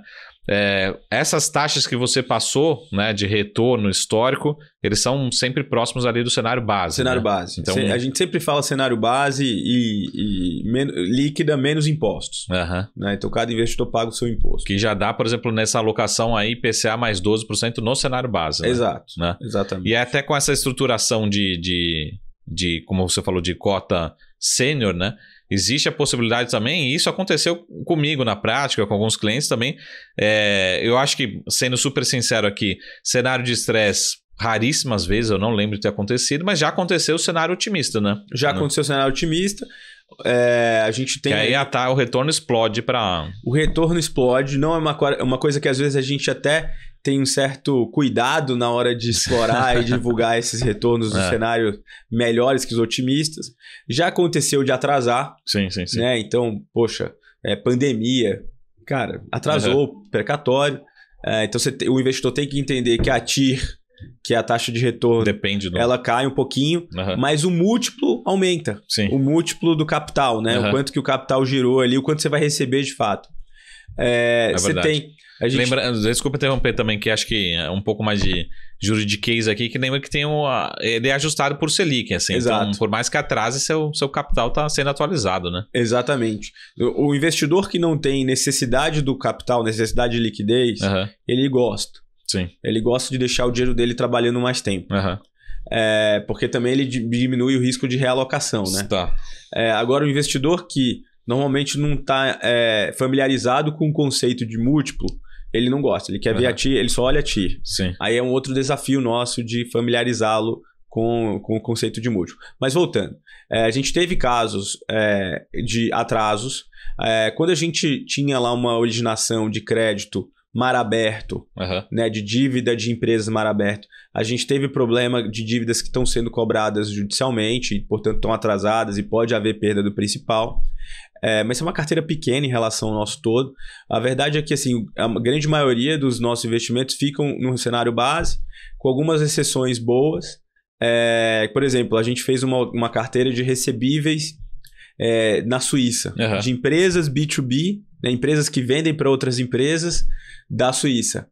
É, essas taxas que você passou, né, de retorno histórico, eles são sempre próximos ali do cenário base. Cenário né? base. Então, a gente sempre fala cenário base e, e men líquida menos impostos. Né? Então, cada investidor paga o seu imposto. Que já dá, por exemplo, nessa alocação aí, PCA mais 12% no cenário base. Né? Exato. Né? Exatamente. E é até com essa estruturação de, de, de, como você falou, de cota sênior, né? Existe a possibilidade também, e isso aconteceu comigo na prática, com alguns clientes também. É, eu acho que, sendo super sincero aqui, cenário de estresse raríssimas vezes, eu não lembro de ter acontecido, mas já aconteceu o cenário otimista, né? Já não. Né? aconteceu o cenário otimista. É, a gente tem. Que aí ah, tá, o retorno explode para. O retorno explode, não é uma, é uma coisa que às vezes a gente até tem um certo cuidado na hora de explorar e divulgar esses retornos do é. cenário melhores que os otimistas. Já aconteceu de atrasar. Sim, sim, sim. Né? Então, poxa, é, pandemia, cara, atrasou uhum. precatório. É, então, você, o investidor tem que entender que a TIR, que é a taxa de retorno, Depende do... ela cai um pouquinho, uhum. mas o múltiplo aumenta. Sim. O múltiplo do capital, né? Uhum. O quanto que o capital girou ali, o quanto você vai receber de fato. É, é você tem. Gente... Lembra, desculpa interromper também, que acho que é um pouco mais de juridiquês aqui, que lembra que tem um, ele é ajustado por Selic, assim. Então, Exato. Então, por mais que atrase, seu, seu capital está sendo atualizado, né? Exatamente. O, o, investidor que não tem necessidade do capital, necessidade de liquidez, uhum. ele gosta. Sim. Ele gosta de deixar o dinheiro dele trabalhando mais tempo. Uhum. É, porque também ele diminui o risco de realocação, né? Tá. É, agora, o investidor que normalmente não está é, familiarizado com o conceito de múltiplo, ele não gosta. Ele quer uhum. ver a ti, ele só olha a ti. Sim. Aí é um outro desafio nosso de familiarizá-lo com, com o conceito de múltiplo. Mas voltando, é, a gente teve casos é, de atrasos. É, quando a gente tinha lá uma originação de crédito mar aberto, uhum. né, de dívida de empresas mar aberto. A gente teve problema de dívidas que estão sendo cobradas judicialmente, e, portanto estão atrasadas e pode haver perda do principal. É, mas é uma carteira pequena em relação ao nosso todo. A verdade é que assim, a grande maioria dos nossos investimentos ficam no cenário base, com algumas exceções boas. É, por exemplo, a gente fez uma, uma carteira de recebíveis é, na Suíça, uhum. de empresas B2B, né, empresas que vendem para outras empresas da Suíça.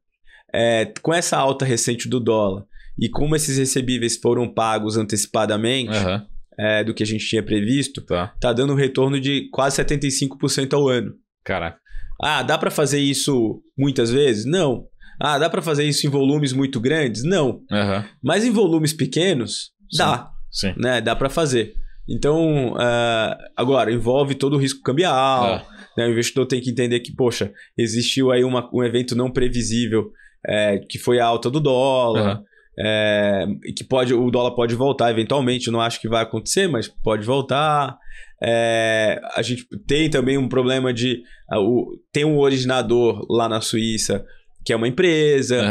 É, com essa alta recente do dólar e como esses recebíveis foram pagos antecipadamente, uhum é, do que a gente tinha previsto, tá. tá dando um retorno de quase 75% ao ano. Caraca. Ah, dá para fazer isso muitas vezes? Não. Ah, dá para fazer isso em volumes muito grandes? Não. Uhum. Mas em volumes pequenos, Sim. dá. Sim. Né? Dá para fazer. Então, uh, agora, envolve todo o risco cambial. Ah. Né? O investidor tem que entender que, poxa, existiu aí uma, um evento não previsível é, que foi a alta do dólar. Uhum. É, que pode, o dólar pode voltar eventualmente. Eu não acho que vai acontecer, mas pode voltar. É, a gente tem também um problema de. o, tem um originador lá na Suíça que é uma empresa.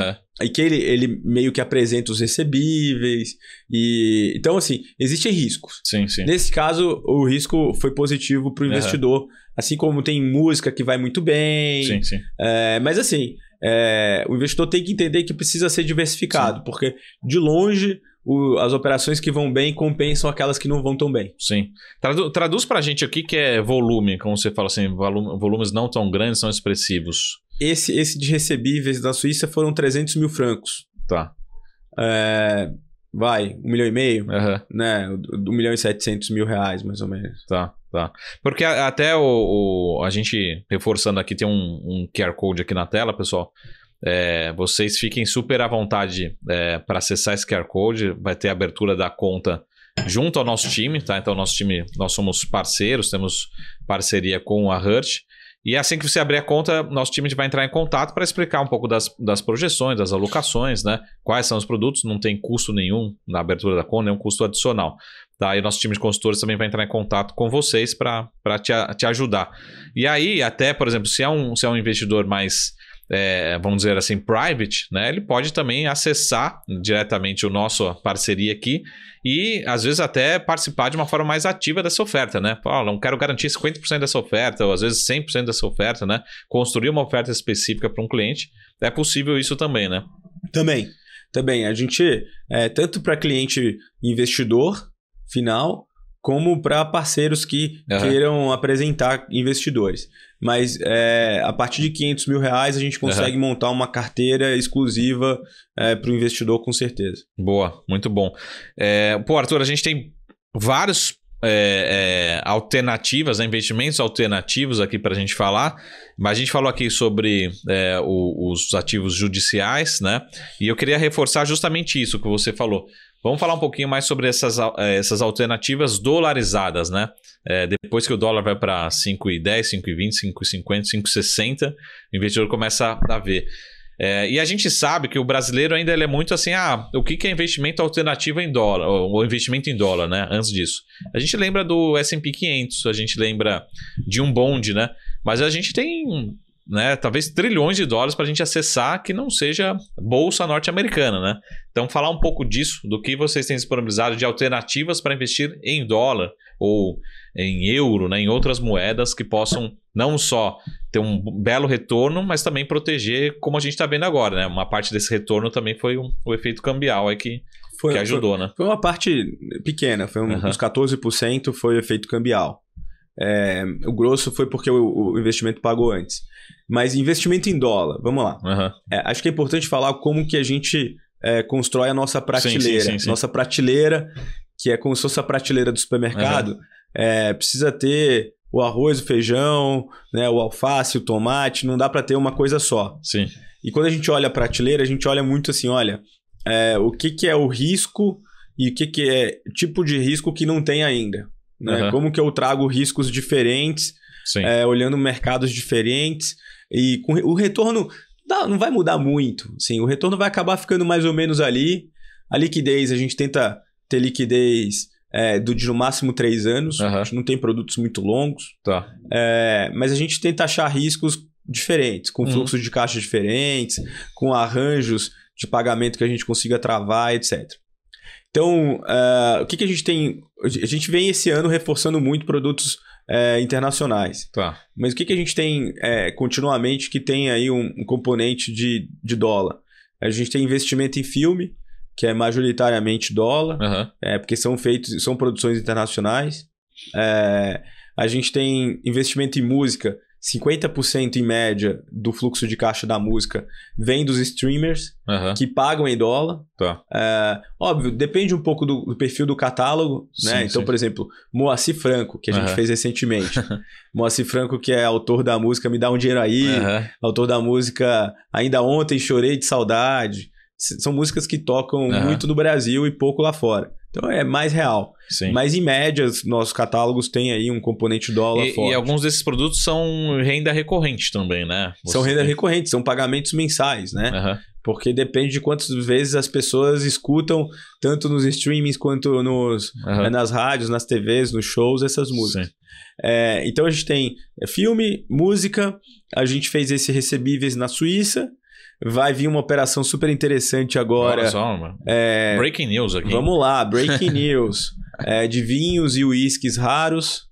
Uhum. E que ele, ele meio que apresenta os recebíveis. e Então, assim, existem riscos. Sim, sim. Nesse caso, o risco foi positivo para o investidor. Uhum. Assim como tem música que vai muito bem. Sim, sim. É, mas, assim, é, o investidor tem que entender que precisa ser diversificado, Sim. porque de longe o, as operações que vão bem compensam aquelas que não vão tão bem. Sim. Tradu, traduz para a gente aqui que é volume, como você fala assim, volume, volumes não tão grandes, são expressivos. Esse, esse de recebíveis da Suíça foram 300 mil francos. Tá. É, vai, um milhão e meio, uhum. né? Um milhão e setecentos mil reais, mais ou menos. Tá. Tá. Porque até o, o, a gente, reforçando aqui, tem um, um QR Code aqui na tela, pessoal. É, vocês fiquem super à vontade é, para acessar esse QR Code. Vai ter abertura da conta junto ao nosso time, tá? Então, nosso time, nós somos parceiros, temos parceria com a Hurt. E é assim que você abrir a conta, nosso time vai entrar em contato para explicar um pouco das, das projeções, das alocações, né? Quais são os produtos, não tem custo nenhum na abertura da conta, nenhum custo adicional. Tá? E nosso time de consultores também vai entrar em contato com vocês para te, te ajudar. E aí, até, por exemplo, se é um, se é um investidor mais é, vamos dizer assim, private, né? Ele pode também acessar diretamente o nosso parceria aqui e às vezes até participar de uma forma mais ativa dessa oferta, né? Fala, não quero garantir 50% dessa oferta, ou às vezes 100% dessa oferta, né? Construir uma oferta específica para um cliente, é possível isso também, né? Também, também. A gente, é, tanto para cliente investidor final, como para parceiros que uhum. queiram apresentar investidores. Mas é, a partir de 500 mil reais a gente consegue uhum. montar uma carteira exclusiva é, para o investidor com certeza. Boa, muito bom. É, pô, Arthur, a gente tem vários é, é, alternativas, né? investimentos alternativos aqui para a gente falar. Mas a gente falou aqui sobre é, o, os ativos judiciais, né? E eu queria reforçar justamente isso que você falou. Vamos falar um pouquinho mais sobre essas, eh, essas alternativas dolarizadas, né? É, depois que o dólar vai para 5,10, 5,20, 5,50, 5,60, o investidor começa a ver. É, e a gente sabe que o brasileiro ainda é muito assim, ah, o que, que é investimento alternativo em dólar, ou investimento em dólar, né? Antes disso. A gente lembra do S&P 500, a gente lembra de um bonde, né? Mas a gente tem né, talvez trilhões de dólares para a gente acessar que não seja bolsa norte-americana, né? Então falar um pouco disso, do que vocês têm disponibilizado de alternativas para investir em dólar ou em euro, né, em outras moedas que possam não só ter um belo retorno, mas também proteger, como a gente está vendo agora, né? Uma parte desse retorno também foi um, o efeito cambial é que, foi, que ajudou, foi, né? Foi uma parte pequena, foi um, uhum. uns 14% foi o efeito cambial. É, o grosso foi porque o, o investimento pagou antes. Mas investimento em dólar, vamos lá. Uhum. É, acho que é importante falar como que a gente é, constrói a nossa prateleira. Sim, sim, sim, nossa prateleira, que é como se fosse a prateleira do supermercado, uhum. é, precisa ter o arroz, o feijão, né, o alface, o tomate, não dá para ter uma coisa só. Sim. E quando a gente olha a prateleira, a gente olha muito assim, olha, é, o que, que é o risco e o que, que é tipo de risco que não tem ainda. Né? Uhum. Como que eu trago riscos diferentes, é, olhando mercados diferentes e com o retorno não vai mudar muito. Sim, o retorno vai acabar ficando mais ou menos ali. A liquidez, a gente tenta ter liquidez é, do de no máximo três anos. Uhum. A gente não tem produtos muito longos. Tá. É, mas a gente tenta achar riscos diferentes, com uhum. fluxos uhum. de caixa diferentes, com arranjos de pagamento que a gente consiga travar, etc. Então, uh, o que, que a gente tem? A gente vem esse ano reforçando muito produtos é, internacionais. Tá. Mas o que, que a gente tem é, continuamente que tem aí um, um, componente de, de dólar? A gente tem investimento em filme, que é majoritariamente dólar, uhum. é, porque são feitos, são produções internacionais. É, a gente tem investimento em música, 50% em média do fluxo de caixa da música vem dos streamers uhum. que pagam em dólar. Tá. É, óbvio, depende um pouco do, do perfil do catálogo, né? sim, né? Então, sim. por exemplo, Moacir Franco, que a gente fez recentemente. Moacir Franco, que é autor da música Me Dá um Dinheiro Aí, uhum. autor da música Ainda Ontem Chorei de Saudade. São músicas que tocam muito no Brasil e pouco lá fora. Então é mais real. Sim. Mas em média, nossos catálogos têm aí um componente dólar e, forte. E alguns desses produtos são renda recorrente também, né? Você são renda tem... recorrente, são pagamentos mensais, né? Uhum. Porque depende de quantas vezes as pessoas escutam, tanto nos streamings quanto nos, uhum. nas rádios, nas TVs, nos shows, essas músicas. É, então a gente tem eh, filme, música, a gente fez esse recebíveis na Suíça, Vai vir uma operação super interessante agora. Olha só, mano. É... Breaking news aqui. Vamos lá, breaking news. é, de vinhos e uísques raros.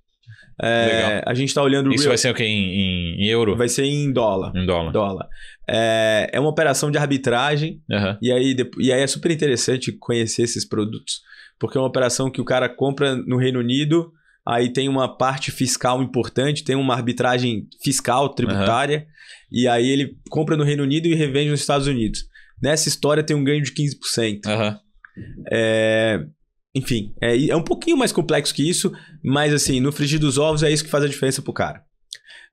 É, Legal. A gente está olhando... Isso real... vai ser o quê? Em, em, euro? Vai ser em dólar. Em dólar. dólar. É, é uma operação de arbitragem. Uhum. E, aí, e aí é super interessante conhecer esses produtos. Porque é uma operação que o cara compra no Reino Unido aí tem uma parte fiscal importante, tem uma arbitragem fiscal, tributária, uhum. e aí ele compra no Reino Unido e revende nos Estados Unidos. Nessa história tem um ganho de 15%. Uhum. É, enfim, é, é um pouquinho mais complexo que isso, mas assim, no frigir dos ovos é isso que faz a diferença pro cara.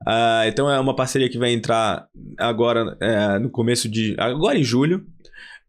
Uh, então é uma parceria que vai entrar agora é, no começo de. agora em julho.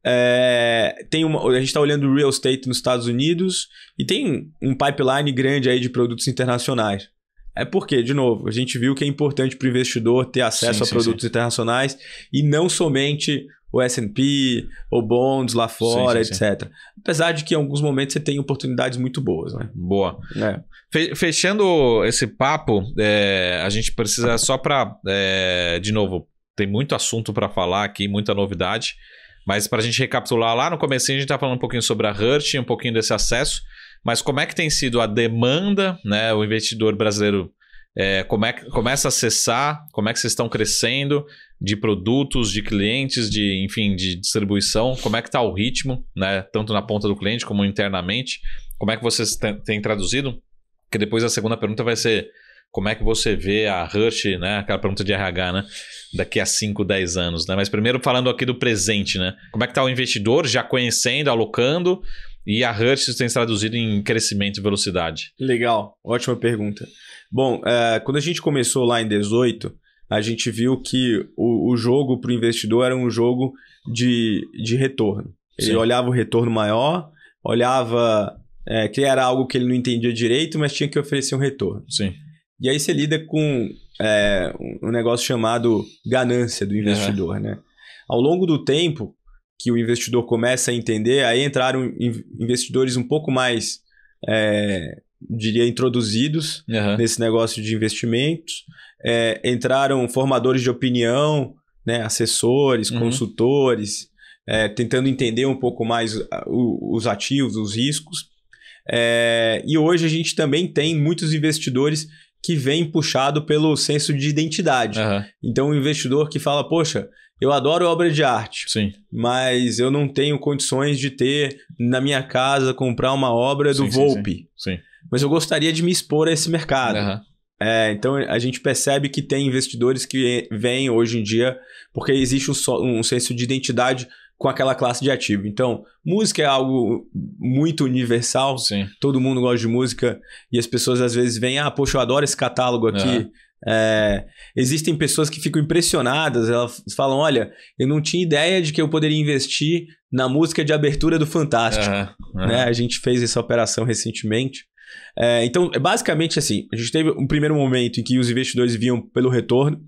É, tem uma, a gente está olhando real estate nos Estados Unidos e tem um pipeline grande aí de produtos internacionais. É porque, de novo, a gente viu que é importante para o investidor ter acesso sim, a sim, produtos sim. internacionais e não somente o S&P, o bonds lá fora, sim, sim, etc. Sim. Apesar de que em alguns momentos você tem oportunidades muito boas, né? Boa. É. fechando esse papo, é, a gente precisa só para, é, de novo, tem muito assunto para falar aqui, muita novidade. Mas para a gente recapitular lá no começo a gente está falando um pouquinho sobre a Hurt, um pouquinho desse acesso, mas como é que tem sido a demanda, né? O investidor brasileiro é, como é que começa a acessar, como é que vocês estão crescendo de produtos, de clientes, de enfim, de distribuição, como é que está o ritmo, né? Tanto na ponta do cliente como internamente, como é que vocês têm traduzido? Que depois a segunda pergunta vai ser como é que você vê a Rush, né? Aquela pergunta de RH, né? daqui a 5, 10 anos, né? Mas primeiro falando aqui do presente, né? Como é que tá o investidor já conhecendo, alocando e a Hertz tem se traduzido em crescimento e velocidade? Legal, ótima pergunta. Bom, é, quando a gente começou lá em 18, a gente viu que o, o jogo para o investidor era um jogo de, de retorno. Ele Sim. olhava o retorno maior, olhava é, que era algo que ele não entendia direito, mas tinha que oferecer um retorno. Sim. E aí você lida com é, um negócio chamado ganância do investidor, uhum. né? Ao longo do tempo que o investidor começa a entender, aí entraram investidores um pouco mais, é, diria, introduzidos uhum. nesse negócio de investimentos. É, entraram formadores de opinião, né, assessores, uhum. consultores, é, tentando entender um pouco mais os ativos, os riscos. É, e hoje a gente também tem muitos investidores que vem puxado pelo senso de identidade. Uhum. Então, o um investidor que fala, poxa, eu adoro obra de arte, Sim. mas eu não tenho condições de ter na minha casa comprar uma obra sim, do Volpe. Sim, sim. Mas eu gostaria de me expor a esse mercado. Uhum. É, então a gente percebe que tem investidores que vêm hoje em dia porque existe um, um senso de identidade com aquela classe de ativo. Então, música é algo muito universal. Sim. Todo mundo gosta de música e as pessoas às vezes vêm, ah, poxa, eu adoro esse catálogo aqui. É. É, existem pessoas que ficam impressionadas, elas falam: olha, eu não tinha ideia de que eu poderia investir na música de abertura do Fantástico. É, é. Né? A gente fez essa operação recentemente. É, então, é basicamente assim: a gente teve um primeiro momento em que os investidores viam pelo retorno.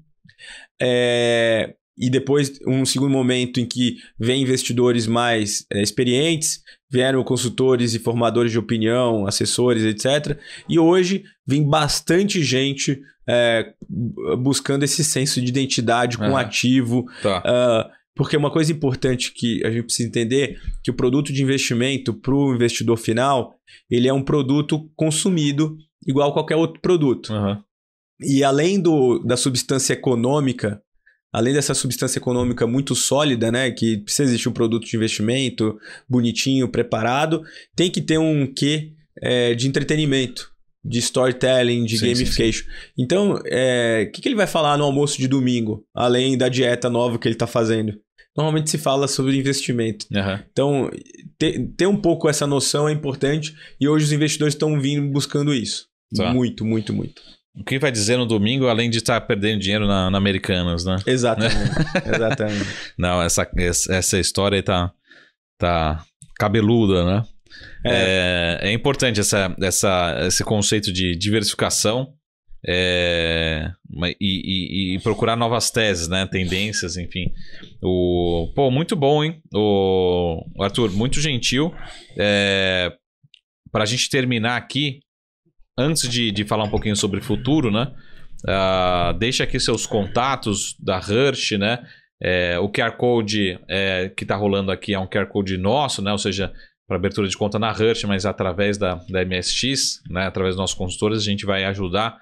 É, e depois um segundo momento em que vem investidores mais é, experientes, vieram consultores e formadores de opinião, assessores, etc. E hoje vem bastante gente é, buscando esse senso de identidade com uhum. ativo. Tá. Uh, porque uma coisa importante que a gente precisa entender que o produto de investimento para o investidor final, ele é um produto consumido igual qualquer outro produto. Uhum. E além do, da substância econômica, além dessa substância econômica muito sólida, né, que precisa existir um produto de investimento bonitinho, preparado, tem que ter um quê é, de entretenimento, de storytelling, de sim, gamification. Sim, sim. Então, é, o é, que, que, ele vai falar no almoço de domingo, além da dieta nova que ele está fazendo? Normalmente se fala sobre investimento. Uhum. Então, ter, ter um pouco essa noção é importante e hoje os investidores estão vindo buscando isso. Tá. Muito, muito, muito. O que vai dizer no domingo, além de estar tá perdendo dinheiro na, na Americanas, né? Exatamente. exatamente. Não, essa, essa história tá, tá cabeluda, né? É, é, é importante essa, essa, esse conceito de diversificação é, e, e, e, procurar novas teses, né? Tendências, enfim. O, pô, muito bom, hein? O, Arthur, muito gentil. É, Para a gente terminar aqui, antes de, de falar um pouquinho sobre o futuro, né? Uh, deixa aqui seus contatos da Hirsch, né? É, o QR Code é, que está rolando aqui é um QR Code nosso, né? Ou seja, para abertura de conta na Hirsch, mas através da, da MSX, né? através dos nossos consultores, a gente vai ajudar.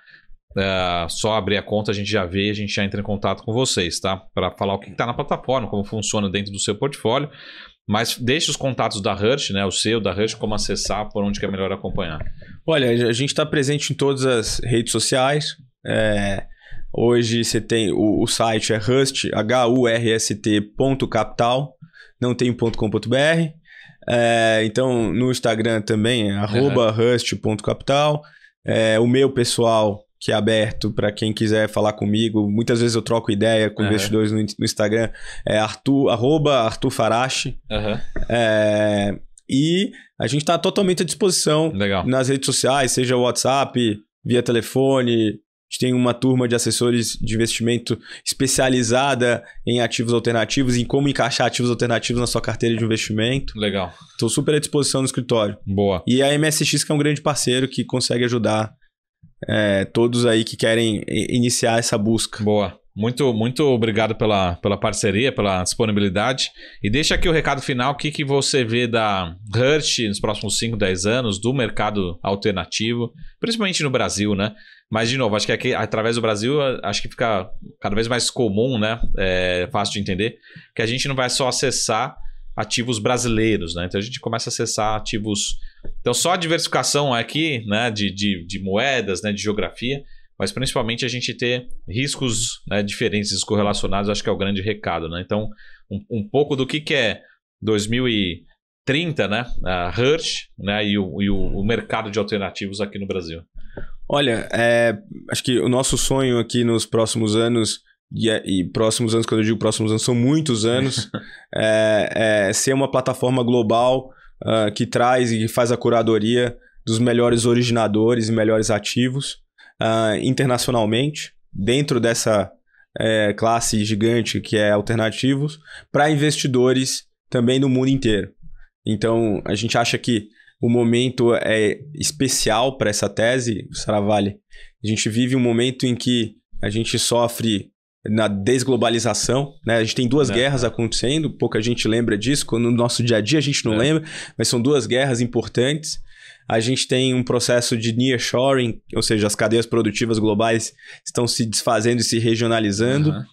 Ah, só abrir a conta, a gente já vê, a gente já entra em contato com vocês, tá? Para falar o que está na plataforma, como funciona dentro do seu portfólio. Mas deixe os contatos da Hurst, né? O seu, da Hurst, como acessar, por onde que é melhor acompanhar. Olha, a gente está presente em todas as redes sociais. É, hoje você tem o, o site é H rust, hurst.capital, não tem .com.br. É, então, no Instagram também, é, é. rust.capital. É, o meu pessoal que é aberto para quem quiser falar comigo. Muitas vezes eu troco ideia com uhum. investidores no, no, Instagram. É Arthur, Arthur Farache. Uhum. É, e a gente está totalmente à disposição Legal. nas redes sociais, seja WhatsApp, via telefone, a gente tem uma turma de assessores de investimento especializada em ativos alternativos, em como encaixar ativos alternativos na sua carteira de investimento. Legal. Estou super à disposição no escritório. Boa. E a MSX, que é um grande parceiro que consegue ajudar é, todos aí que querem iniciar essa busca. Boa. Muito, muito obrigado pela, pela parceria, pela disponibilidade. E deixa aqui o recado final: o que, que você vê da Hurt nos próximos 5, 10 anos, do mercado alternativo, principalmente no Brasil, né? Mas, de novo, acho que aqui, através do Brasil, acho que fica cada vez mais comum, né? É, fácil de entender, que a gente não vai só acessar ativos brasileiros, né? Então a gente começa a acessar ativos então, só a diversificação aqui, né, de, de, de moedas, né, de geografia, mas principalmente a gente ter riscos né, diferentes, correlacionados, acho que é o grande recado, né? Então, um, um pouco do que, que é 2030, né, a Hirsch, né, e, o, e o, o mercado de alternativos aqui no Brasil. Olha, é, acho que o nosso sonho aqui nos próximos anos, e, é, e, próximos anos, quando eu digo próximos anos, são muitos anos, é, é, ser uma plataforma global uh, que traz e faz a curadoria dos melhores originadores e melhores ativos uh, internacionalmente, dentro dessa uh, classe gigante que é alternativos, para investidores também no mundo inteiro. Então, a gente acha que o momento é especial para essa tese, Saravale. A gente vive um momento em que a gente sofre na desglobalização, né? A gente tem duas é. guerras acontecendo, pouca gente lembra disso, quando no nosso dia a dia a gente não é. lembra, mas são duas guerras importantes. A gente tem um processo de nearshoring, ou seja, as cadeias produtivas globais estão se desfazendo e se regionalizando. Uhum.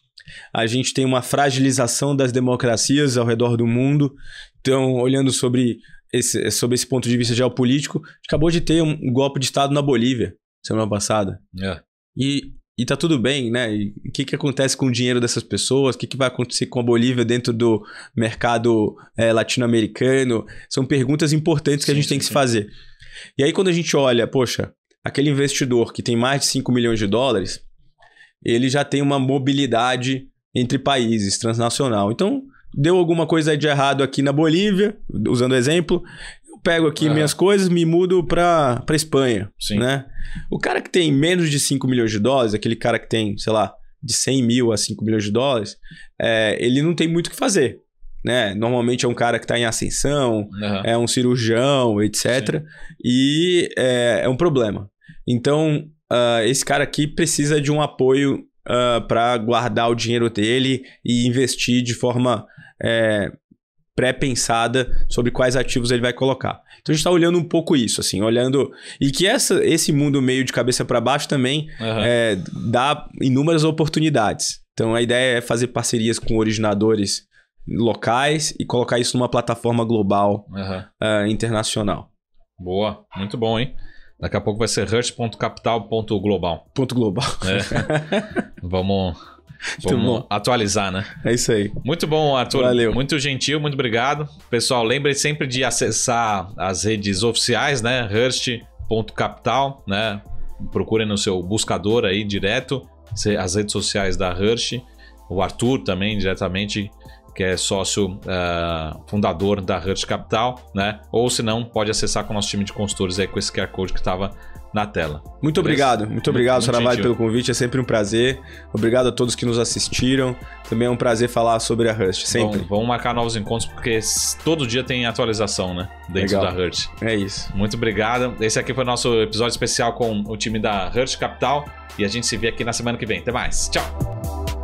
A gente tem uma fragilização das democracias ao redor do mundo. Então, olhando sobre esse, sobre esse ponto de vista geopolítico, acabou de ter um golpe de Estado na Bolívia semana passada. É. E e tá tudo bem, né? o que, que acontece com o dinheiro dessas pessoas? O que, que vai acontecer com a Bolívia dentro do mercado é, latino-americano? São perguntas importantes que sim, a gente sim, tem que sim. se fazer. E aí, quando a gente olha, poxa, aquele investidor que tem mais de 5 milhões de dólares, ele já tem uma mobilidade entre países, transnacional. Então, deu alguma coisa de errado aqui na Bolívia, usando o exemplo, pego aqui é. minhas coisas, me mudo para pra Espanha, Sim. né? O cara que tem menos de 5 milhões de dólares, aquele cara que tem, sei lá, de 100 mil a 5 milhões de dólares, é, ele não tem muito o que fazer, né? Normalmente é um cara que está em ascensão, uhum. é um cirurgião, etc. Sim. E é, é, um problema. Então, uh, esse cara aqui precisa de um apoio uh, ah, para guardar o dinheiro dele e investir de forma é, pré-pensada sobre quais ativos ele vai colocar. Então a gente está olhando um pouco isso, assim, olhando e que essa, esse mundo meio de cabeça para baixo também uhum. é, dá inúmeras oportunidades. Então a ideia é fazer parcerias com originadores locais e colocar isso numa plataforma global, uhum. uh, internacional. Boa, muito bom, hein? Daqui a pouco vai ser rush.capital.global. Ponto global. É. Vamos Vamos atualizar, né? É isso aí. Muito bom, Arthur. Valeu. Muito gentil, muito obrigado. Pessoal, lembre sempre de acessar as redes oficiais, né? Hurst.capital, né? Procurem no seu buscador aí direto as redes sociais da Hurst. O Arthur também, diretamente, que é sócio uh, fundador da Hurst Capital, né? Ou se não, pode acessar com o nosso time de consultores aí com esse QR Code que estava na tela. Muito obrigado, muito obrigado, Saravai, pelo convite. É sempre um prazer. Obrigado a todos que nos assistiram. Também é um prazer falar sobre a Hurst, sempre. Bom, vamos marcar novos encontros, porque todo dia tem atualização, né? Dentro Legal. da Hurst. É isso. Muito obrigado. Esse aqui foi o nosso episódio especial com o time da Hurst Capital. E a gente se vê aqui na semana que vem. Até mais. Tchau.